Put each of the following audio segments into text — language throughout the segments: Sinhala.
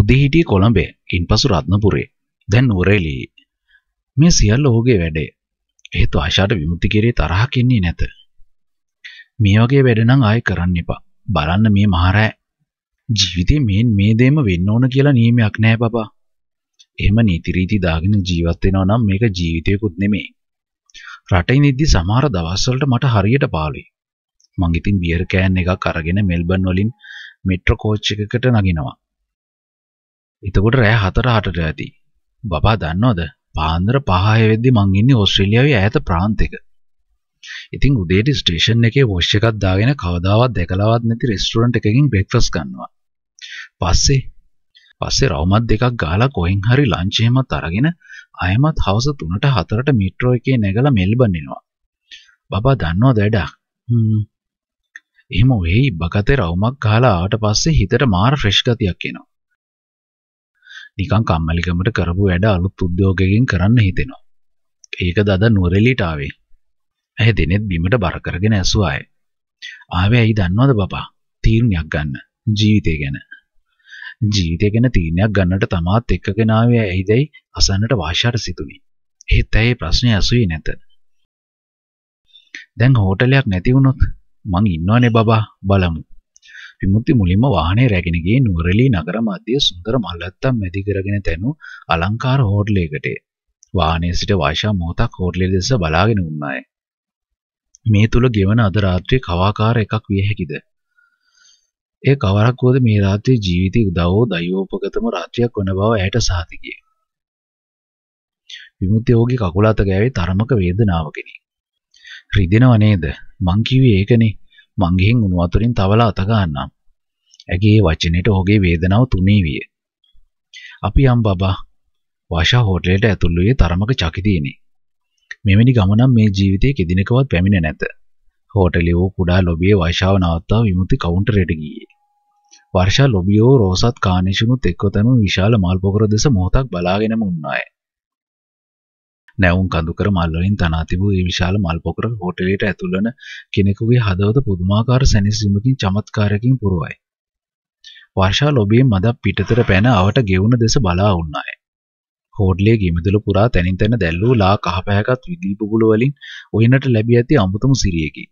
උදේ හිටියේ කොළඹේ, ඉන්පසු රත්නපුරේ, දැන් නුවරඑළියේ. මේ සියල්ල ඔහුගේ වැඩේ. ඒත් ආශාට විමුක්ති කිරේ තරහක් ඉන්නේ නැත. මේ වගේ වැඩ නම් ආයෙ කරන්න එපා. බලන්න මේ මහරෑ ජීවිතේ මේන් මේ දෙම වෙන්න ඕන කියලා නියමයක් නැහැ බබා. එහෙම නීති රීති දාගෙන ජීවත් වෙනවා නම් මේක ජීවිතේකුත් නෙමෙයි. රටේ ඉඳි සමහර දවස්වලට මට හරියට පාළුයි. මං ඉතින් බියර් කෑන් එකක් අරගෙන මෙල්බන් වලින් මෙට්‍රෝ කෝච් එකකට නගිනවා. එතකොට රෑ 4 8ට ඇති. බබා දන්නවද? පාන්දර 5 වෙද්දි මං ඉන්නේ ඕස්ට්‍රේලියාවේ ඈත ප්‍රාන්තයක. ඉතින් උදේට ස්ටේෂන් එකේ වොෂ් එකක් දාගෙන කවදාවත් දැකලාවත් නැති රෙස්ටුරන්ට් එකකින් බ්‍රෙක්ෆාස් ගන්නවා. පස්සේ පස්සේ රවුමක් දෙකක් ගහලා කොහෙන් හරි ලන්ච් එහෙමත් අරගෙන ආයෙමත් හවස 3ට 4ට මෙට්‍රෝ එකේ නැගලා මෙල්බන් එනවා. බබා දන්නවද වැඩක්? හ්ම්. එහෙම වෙයි බකතේ රවුමක් ගහලා ආවට පස්සේ හිතට මාර ෆ්‍රෙෂ් ගතියක් එනවා. නිකන් කම්මැලිකමට කරපු වැඩ අලුත් උද්‍යෝගයකින් කරන්න හිතෙනවා. ඒක දද නුවරඑළියට ආවේ. ඇහැ දෙනෙත් බිමට බර කරගෙන ඇසුවා අය. ආවේ ඇයි දන්නවද බබා? තීරණයක් ගන්න. ජීවිතය ගැන. ජීවිතය ගැන තීරණයක් ගන්නට තමාත් එක්කගෙන ආවේ ඇයිදයි අසන්නට වාශාට සිතුනි. එහෙත් ඇයි ප්‍රශ්නේ ඇසුවේ නැත. දැන් හෝටලයක් නැති වුණොත් මං ඉන්නවනේ බබා බලමු. විමුක්ති මුලින්ම වාහනේ රැගෙන ගියේ නුවරඑළිය නගර මැදේ සුන්දර මල්වත්තම් මැදි කරගෙන තැනු අලංකාර හෝටලයකට. වාහනේ සිට වයිෂා මොහොතක් හෝටලය දෙස බලාගෙන වුණාය. මේ තුල ගෙවන අද රාත්‍රියේ කවාකාර එකක් විය හැකිද? ඒ කවරක් වුවද මේ රාත්‍රියේ ජීවිතයේ උදවෝ දයෝපගතම රාත්‍රියක් වන බව ඇයට සාතිකයි. විමුක්ති යෝගී කකුල අත ගෑවේ තරමක වේදනාවකිනි. රිදෙනව නේද? මං කිව්වේ ඒකනේ. මං ගිහින් උණු වතුරින් තවලා අත ගන්නම්. ඇගේ වචනෙට ඔහුගේ වේදනාව තුනී විය. අපි යම් බබා. වාෂා හෝටලයට ඇතුල් වූයේ තරමක චකිතීනි. මෙවැනි ගමනක් මේ ජීවිතයේ කෙදිනකවත් පැමිණ නැත. හෝටලේ වූ කුඩා ලොබියේ වාෂාව නවත්තා විමුති කවුන්ටරයට ගියේ. වර්ෂා ලොබියෝ රෝසත් කානේෂුනුත් එක්ව තම විශාල මල් පොකුර දෙස මොහොතක් බලාගෙනම උන්නාය. නැවුම් කඳු කර මල්වලින් තනා තිබූ ඒ විශාල මල් පොකුර හෝටලයට ඇතුළවන කෙනෙකුගේ හදවත පුදුමාකාර සැනසීමකින් චමත්කාරයකින් පුරවයි. වර්ෂා ලොබියෙන් මදක් පිටතර පැන අවට ගෙවුණ දෙස බලා වුණාය. හෝඩලේ ගිමිදුල පුරා තැනින් තැන දැල්වූ ලා කහපෑකත් විදිලි පුබුළු වලින් ඔයිනට ලැබී ඇති අමුතුම සිරියකි.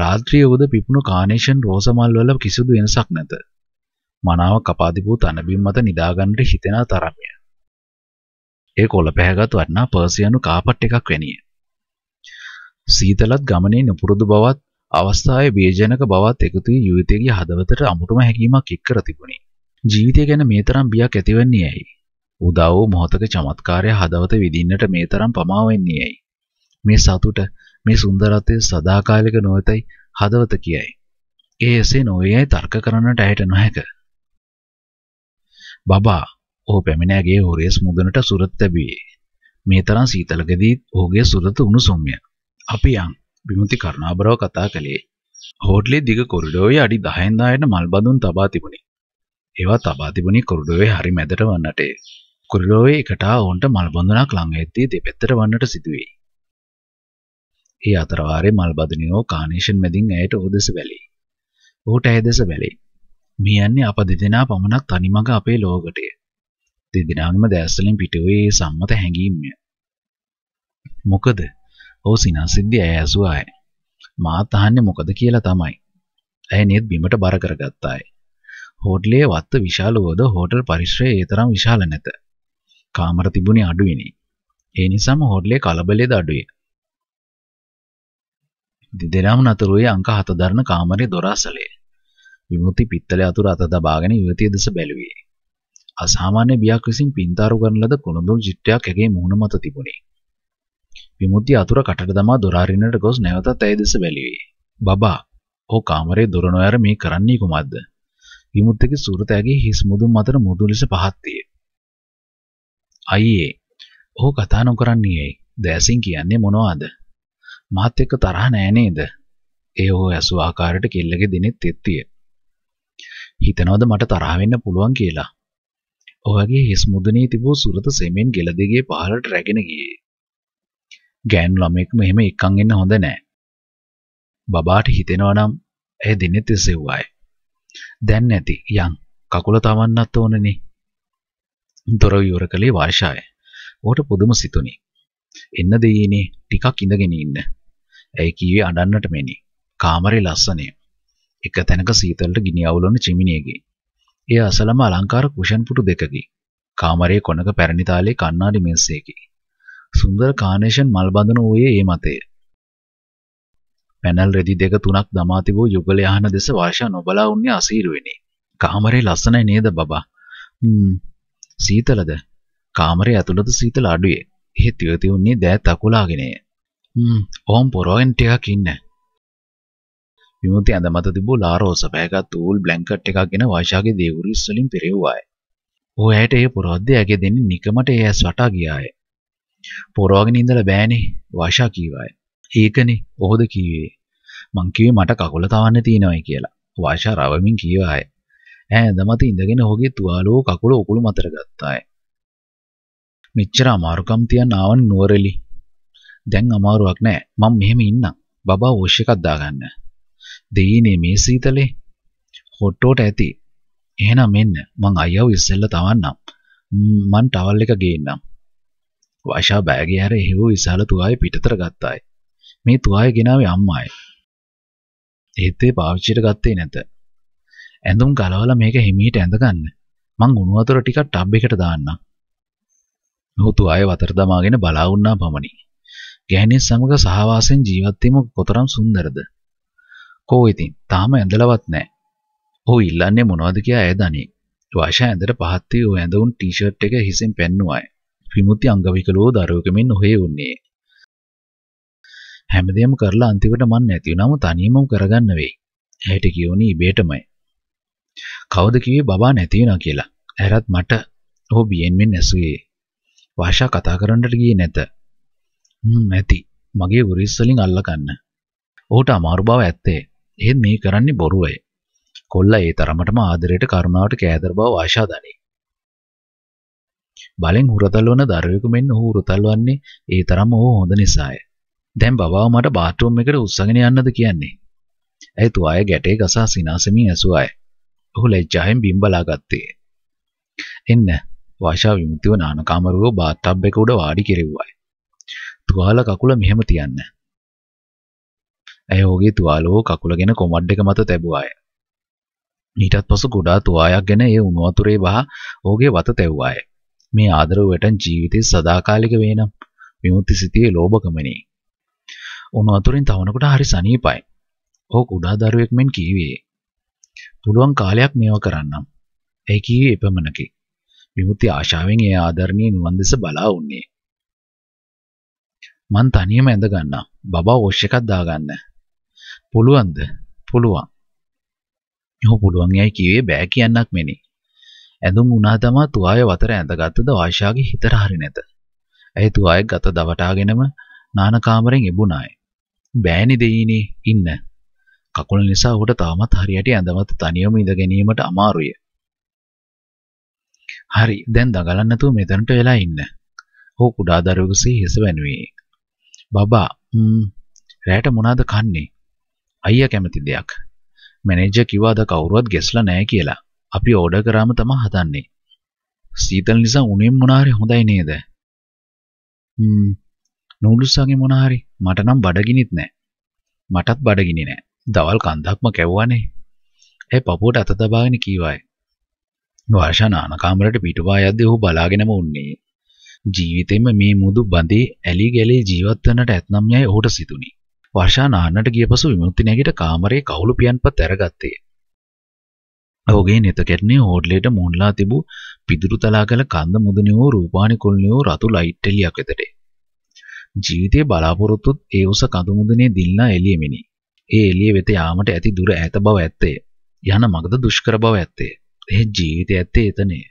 රාත්‍රිය උද පිපුණු කානේෂන් රෝසමල් වල කිසිදු වෙනසක් නැත. මනාව කපා තිබූ තනබිම් මත නිදාගන්නට හිතෙනා තරමය. ඒ කොළ පැහැගත් වටනා පර්සියනු කාපට් එකක් වැනිය. සීතලත් ගමනේ නුපුරුදු බවත් අවස්ථාවේ බේජනක බවත් එකතු වී යුවතියගේ හදවතට අමුතුම හැකීමක් එක් කර තිබුණි. ජීවිතය ගැන මේ තරම් බියක් ඇතිවන්නේ ඇයි? උදා වූ මොහොතක චමත්කාරය හදවත විඳින්නට මේ තරම් පමා වෙන්නේ ඇයි? මේ සතුට, මේ සුන්දරත්වය සදාකාලික නොවතයි හදවත කියයි. ඒ එසේ නොවේ යයි තර්ක කරන්නට ඇයට නොහැක. බබා ඔහු පැමිණෑගේ හෝරේ මුදනට සුරත් තැබියේ. මේ තරම් සීතලකදීත් ඔහුගේ සුරත උණුසුම්ය. අපි යම් විමුති කරුණාබරව කතා කළේ. හෝටලේ දිග කොරිඩෝවේ අඩි 10න් 10ට මල් බඳුන් තබා තිබුණි. ඒවා තබා තිබුණි කොරිඩෝවේ හරි මැදට වන්නටේ. කොරිඩෝවේ එකට ඕන්ට මල් බඳුනක් ළඟ ඇද්දී දෙපැත්තට වන්නට සිදුවේ. ඒ අතරවාරේ මල් බඳුනියෝ කානේෂන් මැදින් ඇයට උදෙස බැලී. ඔහුට ඇය දෙස බැලී. මේ යන්නේ අප දෙදෙනා පමණක් තනිමඟ අපේ ලෝකටය. දෙදෙනාගෙම දැස්වලින් පිටුවේ සම්මත හැඟීම්ය. මොකද? ඔව් සිනාසිද්ධි ඇය ඇසුවාය. මාත් අහන්නේ මොකද කියලා තමයි. ඇය නියත් බිමට බර කරගත්තාය. හෝටලයේ වත්ත විශාල වුවද හෝටල් පරිශ්‍රය ඒ තරම් විශාල නැත. කාමර තිබුණේ අඩුවෙනි. ඒ නිසාම හෝටලේ කලබලයේද අඩුයි. දෙදෙනාම නතරුවේ අංක 7 දරන කාමරයේ දොර අසලේ. විමුක්ති පිත්තලය අතුර අත දබාගෙන යුවතිය දෙස බැලුවේ. අසාමාන්‍ය බියක් විසින් පින්තාරු කරන ලද කුළුඳුල් ජිට්ටයක් ඇගේ මුහුණ මත තිබුණි. විමුක්තිය අතුර කටට දමා දොර අරින්නට ගොස් නැවතත් ඇය දෙස බැලුවේ. "බබා, "ඕ කාමරේ දොර නොයර මේ කරන්නේ කුමක්ද?" විමුක්තිගේ සූරත ඇගේ හිස් මුදුන් අතර මුදු ලෙස පහත් විය. "අයියේ, "ඕ කතා නොකරන්නේ ඇයි? දැසින් කියන්නේ මොනවද? මාත් එක්ක තරහ නෑ නේද?" ඒ ඕ ඇසු ආකාරයට කෙල්ලගේ දිනෙත් තෙත්තිය. "හිතනවද මට තරහ වෙන්න පුළුවන් කියලා?" ඔහුගේ හිස් මුදුනේ තිබූ සුරත සෙමෙන් ගෙල දෙකේ පහළට රැගෙන ගියේ. ගෑනු ළමෙක් මෙහෙම එක්කන් එන්න හොඳ නෑ. බබාට හිතෙනවා නම් ඇය දිනෙත් එසෙව්වයි. දැන් නැති යන් කකුල තවන්නත් ඕනනේ. දොර යොර කළේ වාර්ෂාය. ඕට පුදුම සිතුනි. එන්න දෙයිනේ ටිකක් ඉඳගෙන ඉන්න. ඇයි කීවේ අඬන්නට මෙනි. කාමරේ ලස්සනේ. එක තැනක සීතලට ගිනි අවුලන චිමිනියගේ. එය අසලම අලංකාර කුෂන් පුටු දෙකකි. කාමරයේ කොනක පැරණි තාලේ කණ්ණාඩි මේසයකි. සුන්දර කානේෂන් මල් බඳුන වූයේ ඒ මතය. පැනල් රෙදි දෙක තුනක් දමා තිබූ යුගල යාන දෙස වර්ෂා නොබලා වුණේ අසීරුවෙනි. කාමරේ ලස්සනයි නේද බබා? හ්ම්. සීතලද? කාමරේ ඇතුළත සීතල අඩුවේ. එහෙත් ඉවති වුණේ දෑත් අකුලාගෙනය. හ්ම්. ඕම් පොරොයෙන් ටිකක් ඉන්නේ. විමුති ඇඳ මත තිබූ ලාරෝස පෑගත් ඌල් බ්ලැන්කට් එකක් ගෙන වයිෂාගේ දේවුරිස් වලින් පෙරෙව්වාය. ඌ ඇයට ඒ පුරවද්ද ඇගේ දෙන්නේ නිකමට ඒ ඇස් වටා ගියාය. පොරවගෙන ඉඳලා බෑනේ වයිෂා කීවාය. ඒකනේ ඔහොද කීවේ. මං කිව්වේ මට කකුල තවන්න තියෙනවයි කියලා. වයිෂා රවමින් කීවාය. ඈ ඇඳ මත ඉඳගෙන ඔහුගේ තුවාලෝ කකුල උකුළු මතට ගත්තාය. මෙච්චර අමාරුකම් තියන් ආවන් නුවරෙලි. දැන් අමාරුවක් නෑ. මම මෙහෙම ඉන්නම්. බබා වෝෂ් එකක් දාගන්න. දෙයිනේ මේ සීතලේ හොට්ටෝට ඇති එහෙනම් මෙන්න මං අයියව ඉස්සෙල්ල තවන්නම් මං ටවල් එක ගේන්නම් වෂා බෑගේ හැර එහෙව විශාල තුවාය පිටතර ගත්තායි මේ තුවාය ගෙනාවේ අම්මායි ඒත් ඒ පාවිච්චියට ගත්තේ නැත ඇඳුම් ගලවලා මේක හිමීට ඇඳගන්න මං උණු වතුර ටිකක් ටබ් එකට දාන්නම් ඔහු තුවාය වතර දමාගෙන බලා වුණා පමණි ගෑණිය සමග සහවාසයෙන් ජීවත් වීම කොතරම් සුන්දරද කෝ ඉතින් තාම ඇඳලවත් නැහැ. ඔහු ඉල්ලන්නේ මොනවද කියලා ඇය දනී. වාෂා ඇඳට පහත් වී ඔය ඇඳවුන් ටී-ෂර්ට් එක හිසින් පෙන්නුවාය. විමුක්ති අංගවිකලෝ දරුවෙකමින් ඔහේ උන්නේ. හැමදේම කරලා අන්තිමට මන් නැති වුණාම තනියමම කරගන්න වෙයි. ඇයට කියෝනි ඉබේටමයි. කවුද කිව්වේ බබා නැති වෙනවා කියලා. ඇරත් මට ඔහු බියෙන්මින් ඇසුවේ. වාෂා කතා කරන්නට ගියේ නැත. හ්ම් ඇති. මගේ උරිස් වලින් අල්ලගන්න. ඔහුට අමාරු බව ඇත්තේ. එහෙත් මේ කරන්නේ බොරුවයි. කොල්ලා ඒ තරමටම ආදරයට කරුණාවට කෑදර බව ආශා දනී. බලෙන් හුරතල්වන දරුවෙකු මෙන් ඔහු හුරතල්වන්නේ ඒ තරම් ඔහු හොඳ නිසාය. දැන් බබාව මට බාත් รู ම් එකට උස්සගෙන යන්නද කියන්නේ? ඇයි තුආය ගැටේ ගසා සිනාසෙමින් ඇසුවාය. ඔහු ලැජ්ජාවෙන් බිම්බලා ගත්තේ. එන්න වාෂා විමුක්තිව නානකාමරුව බාත් ටබ් එක උඩ වාඩි කෙරෙව්වයි. තුවාල කකුල මෙහෙම තියන්න. ඇය ඔහුගේ තුවාලෝ කකුල ගැන කොමඩ් එක මත තැබුවාය. ඊටත් පසු ගොඩා තුවායක් ගැන ඒ උණු වතුරේ වහ ඔහුගේ වත තැව්වාය. මේ ආදරව වැටන් ජීවිතේ සදාකාලික වේනම් විමුක්ති සිතියේ ලෝභකමනි. උණු වතුරින් තවනකොට හරි සනීපයි. ඔහු කුඩා දරුවෙක් මෙන් කීවේ. පුළුවන් කාලයක් මේවා කරන්නම්. ඒ කීවේ එපමණකි. විමුක්ති ආශාවෙන් ඒ ආදරණීය නුවන් දෙස බලා උන්නේ. මං තනියම ඇඳ ගන්නම්. බබා වොෂ් එකක් දාගන්න. පුළුවන්ද? පුළුවන්. ඔහු පුළුවන් යයි කිව්වේ බෑ කියන්නක් මෙනි. ඇඳුම් උනා තමා තුආය වතර ඇඳගත්තුද ආයිෂාගේ හිතට හරි නැත. ඇයි තුආය ගත දවටාගෙනම නාන කාමරෙන් එබුණාය. බෑනි දෙයිනේ ඉන්න. කකුල නිසා ඔහුට තාමත් හරියට ඇඳමත තනියම ඉඳ ගැනීමට අමාරුය. හරි, දැන් දඟලන්න නැතුව මෙතනට වෙලා ඉන්න. ඔහු කුඩා දරුවෙකුසේ හිස වැනුවේ. බබා, ම් රැයට මොනවද කන්නේ? අයියා කැමති දෙයක්. මැනේජර් කිව්වා අද කවුරුවත් ගැස්ලා නැහැ කියලා. අපි ඕඩර් කරාම තමයි හදන්නේ. සීතල නිසා උණෙන් මොනාරි හොඳයි නේද? හ්ම් නූඩුස්සගේ මොනාරි මට නම් බඩගිනිත් නැහැ. මටත් බඩගිනි නැහැ. දවල් කන්දක්ම කැවුවානේ. ඇයි පපුවට අත දබාගෙන කීවායි. වර්ෂා නාන කාමරයට පිටුපා යද්දී ඔහු බලාගෙනම උන්නේ. ජීවිතෙම මේ මුදු බඳේ ඇලි ගැලේ ජීවත් වන්නට ඇතනම් යයි ඔහුට සිතුණි. වර්ෂා නාන්නට ගිය පසු විමුක්ති නැගිට කාමරයේ කවුළු පියන්පත් ඇරගත්තේ. ඔහුගේ නෙත කැටනේ හෝඩ්ලේට මුන්ලා තිබූ පිදුරු තලා කළ කන්ද මුදුනියෝ රූපානි කුල්නියෝ රතු ලයිට් එළියක් වෙතට. ජීවිතේ බලාපොරොත්තුත් ඒ උස කඳු මුදුනේ දිල්ලා එළියෙමිනි. ඒ එළිය වෙත යාමට ඇති දුර ඈත බව ඇත්තේ. යන මගද දුෂ්කර බව ඇත්තේ. එහෙත් ජීවිතය ඇත්තේ එතනේ.